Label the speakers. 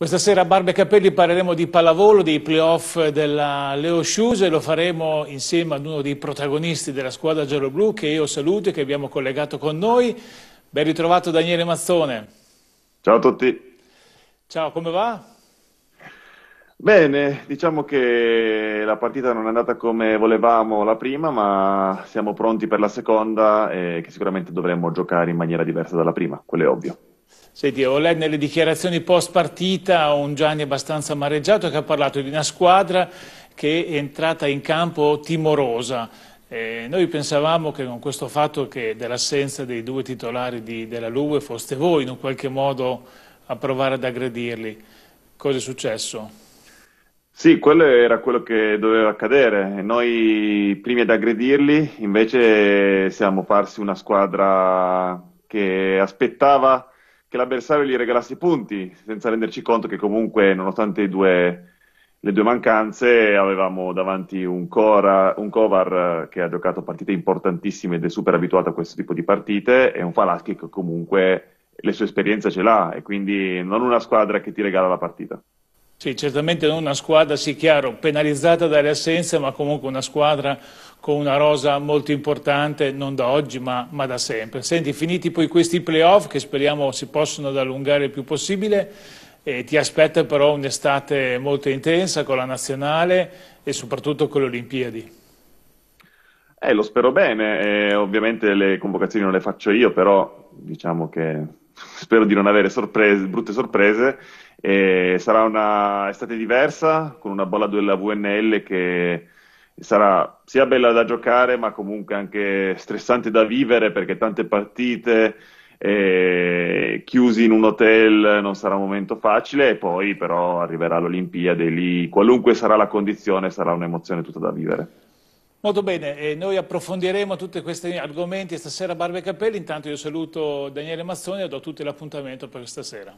Speaker 1: Questa sera a Barbe Capelli parleremo di pallavolo, dei playoff della Leo Shoes e lo faremo insieme ad uno dei protagonisti della squadra gialloblu che io saluto e che abbiamo collegato con noi. Ben ritrovato Daniele Mazzone.
Speaker 2: Ciao a tutti.
Speaker 1: Ciao, come va?
Speaker 2: Bene, diciamo che la partita non è andata come volevamo la prima, ma siamo pronti per la seconda e che sicuramente dovremmo giocare in maniera diversa dalla prima, quello è ovvio. Senti, ho letto nelle dichiarazioni
Speaker 1: post partita un Gianni abbastanza amareggiato che ha parlato di una squadra che è entrata in campo timorosa. Eh, noi pensavamo che con questo fatto dell'assenza dei due titolari di, della Lue foste voi in un qualche modo a provare ad aggredirli. Cosa è successo?
Speaker 2: Sì, quello era quello che doveva accadere. Noi primi ad aggredirli, invece siamo parsi una squadra che aspettava che l'avversario gli regalasse i punti, senza renderci conto che comunque, nonostante due, le due mancanze, avevamo davanti un, Cora, un Kovar eh, che ha giocato partite importantissime ed è super abituato a questo tipo di partite, e un Falaschi che comunque le sue esperienze ce l'ha, e quindi non una squadra che ti regala la partita.
Speaker 1: Sì, certamente non una squadra, sì chiaro, penalizzata dalle assenze, ma comunque una squadra con una rosa molto importante, non da oggi ma, ma da sempre. Senti, finiti poi questi playoff che speriamo si possano allungare il più possibile, eh, ti aspetta però un'estate molto intensa con la nazionale e soprattutto con le Olimpiadi.
Speaker 2: Eh, lo spero bene, eh, ovviamente le convocazioni non le faccio io, però diciamo che spero di non avere sorprese, brutte sorprese. Eh, sarà un'estate diversa con una bolla della VNL che sarà sia bella da giocare ma comunque anche stressante da vivere perché tante partite eh, chiusi in un hotel non sarà un momento facile e poi però arriverà l'Olimpiade lì qualunque sarà la condizione sarà un'emozione tutta da vivere.
Speaker 1: Molto bene, eh, noi approfondiremo tutti questi argomenti stasera a Barbe Capelli, intanto io saluto Daniele Mazzoni e do tutti l'appuntamento per stasera.